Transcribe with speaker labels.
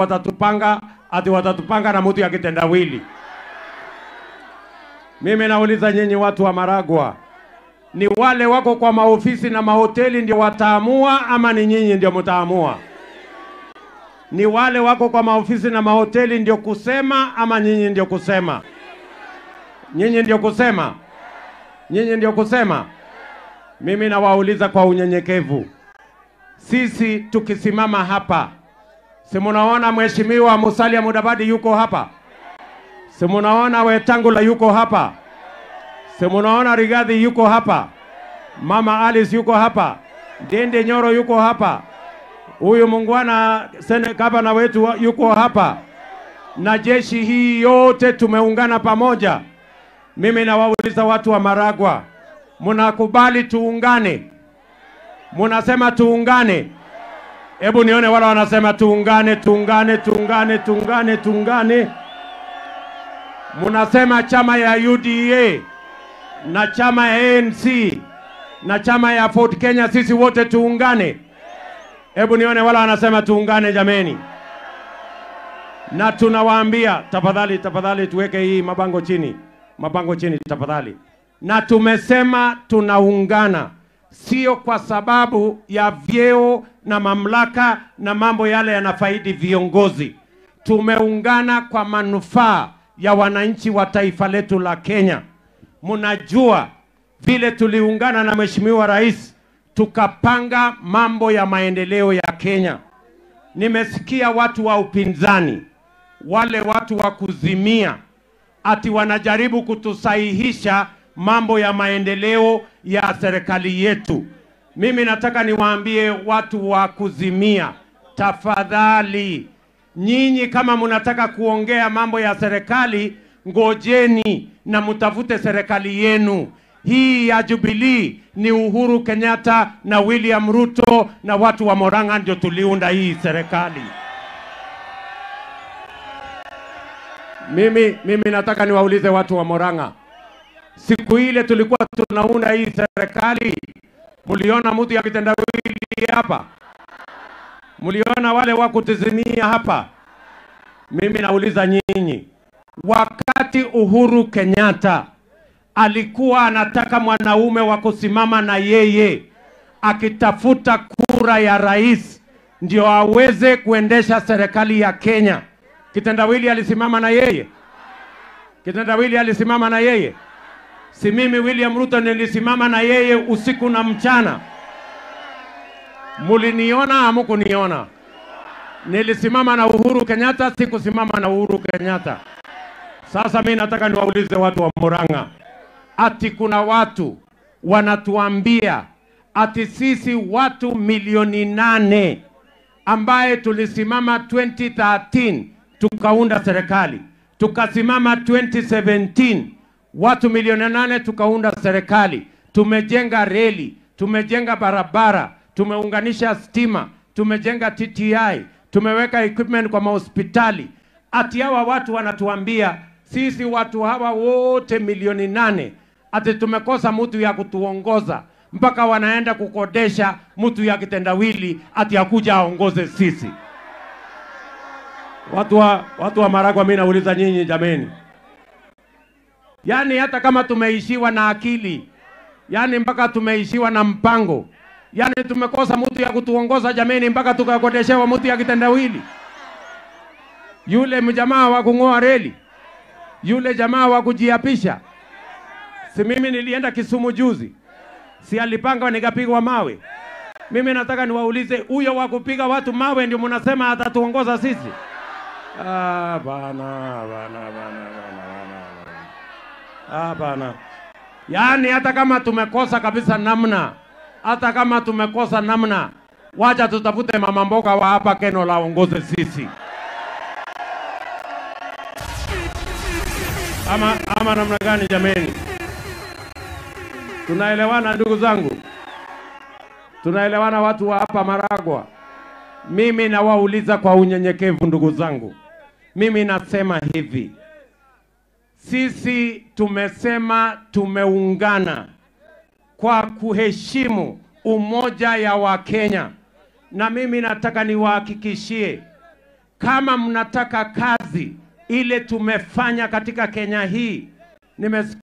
Speaker 1: watatupanga ati watatupanga na mtu ya kitendawili. Mimi nauliza nyinyi watu wa Maragwa, ni wale wako kwa maofisi na mahoteli ndio wataamua ama ni nyinyi ndio mtaamua? Ni wale wako kwa maofisi na mahoteli ndio kusema ama nyinyi ndio kusema? Nyinyi ndio kusema? Nyinyi ndio kusema? Mimi nawauliza kwa unyenyekevu, sisi tukisimama hapa Simunaona Mheshimiwa Musalia Mudavadi yuko hapa, simunaona Wetangula yuko hapa, simunaona Rigathi yuko hapa, Mama Alice yuko hapa, dende Nyoro yuko hapa, huyu mungwana sene gavana wetu yuko hapa, na jeshi hii yote tumeungana pamoja. Mimi nawauliza watu wa Maragwa, munakubali tuungane? Munasema tuungane? Hebu nione wale wanasema tuungane, tuungane, tuungane, tuungane, tuungane. Munasema chama ya UDA na chama ya ANC na chama ya Ford Kenya, sisi wote tuungane. Hebu nione wale wanasema tuungane, jameni na tunawaambia tafadhali, tafadhali tuweke hii mabango chini, mabango chini tafadhali. Na tumesema tunaungana, sio kwa sababu ya vyeo na mamlaka na mambo yale yanafaidi viongozi. Tumeungana kwa manufaa ya wananchi wa taifa letu la Kenya. Mnajua vile tuliungana na Mheshimiwa Rais tukapanga mambo ya maendeleo ya Kenya. Nimesikia watu wa upinzani, wale watu wa kuzimia, ati wanajaribu kutusahihisha mambo ya maendeleo ya serikali yetu. Mimi nataka niwaambie watu wa Kuzimia, tafadhali, nyinyi kama mnataka kuongea mambo ya serikali, ngojeni na mtafute serikali yenu. Hii ya Jubilee ni Uhuru Kenyatta na William Ruto na watu wa Morang'a ndio tuliunda hii serikali. Mimi, mimi nataka niwaulize watu wa Morang'a, siku ile tulikuwa tunaunda hii serikali Muliona mtu ya kitendawili hapa? Muliona wale wa kutizimia hapa? Mimi nauliza nyinyi, wakati Uhuru Kenyatta alikuwa anataka mwanaume wa kusimama na yeye akitafuta kura ya rais ndio aweze kuendesha serikali ya Kenya, kitendawili alisimama na yeye? Kitendawili alisimama na yeye? si mimi William Ruto nilisimama na yeye usiku na mchana. Muliniona amukuniona Nilisimama na Uhuru Kenyatta, sikusimama na Uhuru Kenyatta. Sasa mi nataka niwaulize watu wa Murang'a, ati kuna watu wanatuambia ati sisi watu milioni nane ambaye tulisimama 2013 tukaunda serikali tukasimama 2017 watu milioni nane tukaunda serikali, tumejenga reli, tumejenga barabara, tumeunganisha stima, tumejenga TTI, tumeweka equipment kwa mahospitali. Ati hawa watu wanatuambia sisi watu hawa wote milioni nane ati tumekosa mtu ya kutuongoza, mpaka wanaenda kukodesha mtu ya kitendawili ati akuja aongoze sisi. Watu wa, watu wa Maragwa, mimi nauliza nyinyi jameni, Yaani hata kama tumeishiwa na akili, yaani mpaka tumeishiwa na mpango, yaani tumekosa mtu ya kutuongoza jameni, mpaka tukakodeshewa mtu ya kitendawili. Yule mjamaa wa kung'oa reli, yule jamaa wa kujiapisha. Si mimi nilienda Kisumu juzi, si alipanga nikapigwa mawe. Mimi nataka niwaulize, huyo wa kupiga watu mawe ndio mnasema atatuongoza sisi? Ah, bana, bana, bana, bana. Hapana. Yaani hata kama tumekosa kabisa namna, hata kama tumekosa namna, wacha tutafute mama mboga wa hapa Keno laongoze sisi. Ama, ama namna gani jameni? Tunaelewana ndugu zangu? Tunaelewana watu wa hapa Maragwa? Mimi nawauliza kwa unyenyekevu ndugu zangu, mimi nasema hivi sisi tumesema tumeungana kwa kuheshimu umoja ya Wakenya, na mimi nataka niwahakikishie kama mnataka kazi ile tumefanya katika Kenya hii, nimes